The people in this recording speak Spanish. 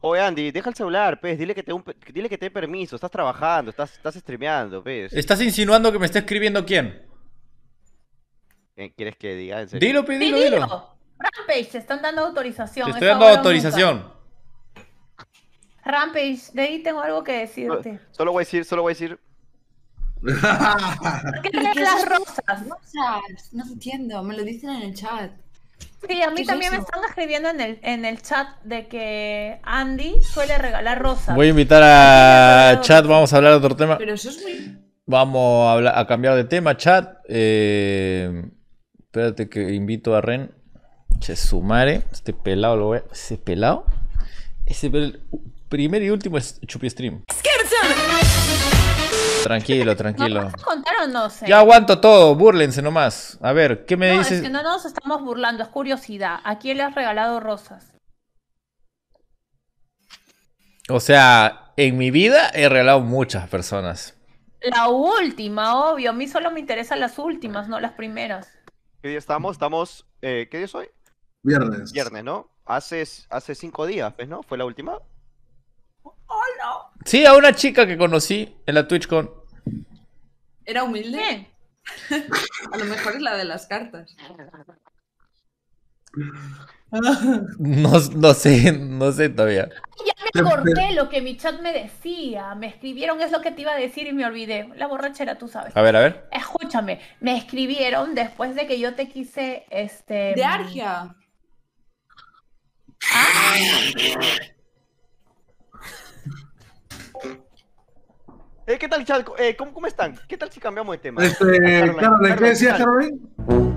Oye, Andy, deja el celular, pez. Pues, dile que te, que te dé permiso. Estás trabajando, estás, estás streameando, pez. Pues. ¿Estás insinuando que me está escribiendo quién? ¿Quieres que diga? En serio? Dilo, pedilo, pues, dilo, Rampage, te están dando autorización. Te estoy dando autorización. Rampage, de ahí tengo algo que decirte. Solo, voy a decir, solo voy a decir. qué, las rosas? rosas? No entiendo, me lo dicen en el chat. Sí, a mí también me están escribiendo en el, en el chat de que Andy suele regalar rosas. Voy a invitar a chat, vamos a hablar de otro tema. Pero eso es muy... Vamos a, cambiar de tema, chat. Eh, espérate que invito a Ren. Che, sumare. Este pelado lo voy a... Ese pelado. Ese el Primer y último es Chupi Stream. Tranquilo, tranquilo. ¿Nos no sé? Ya aguanto todo, burlense nomás. A ver, ¿qué me no, dices? Es que no nos estamos burlando, es curiosidad. ¿A quién le has regalado rosas? O sea, en mi vida he regalado muchas personas. La última, obvio. A mí solo me interesan las últimas, no las primeras. ¿Qué día estamos? Estamos. Eh, ¿Qué día es hoy? Viernes. Viernes, ¿no? Hace, hace cinco días, no? ¿Fue la última? Sí, a una chica que conocí en la Twitch con... ¿Era humilde? A lo mejor es la de las cartas. No, sé, no sé todavía. Ya me acordé lo que mi chat me decía. Me escribieron, es lo que te iba a decir y me olvidé. La borrachera, tú sabes. A ver, a ver. Escúchame, me escribieron después de que yo te quise, este... De Argia. Ah. ¿qué tal, eh, ¿cómo, ¿cómo, están? ¿Qué tal si cambiamos de tema? Este, Carolina, ¿qué decías, Carolina?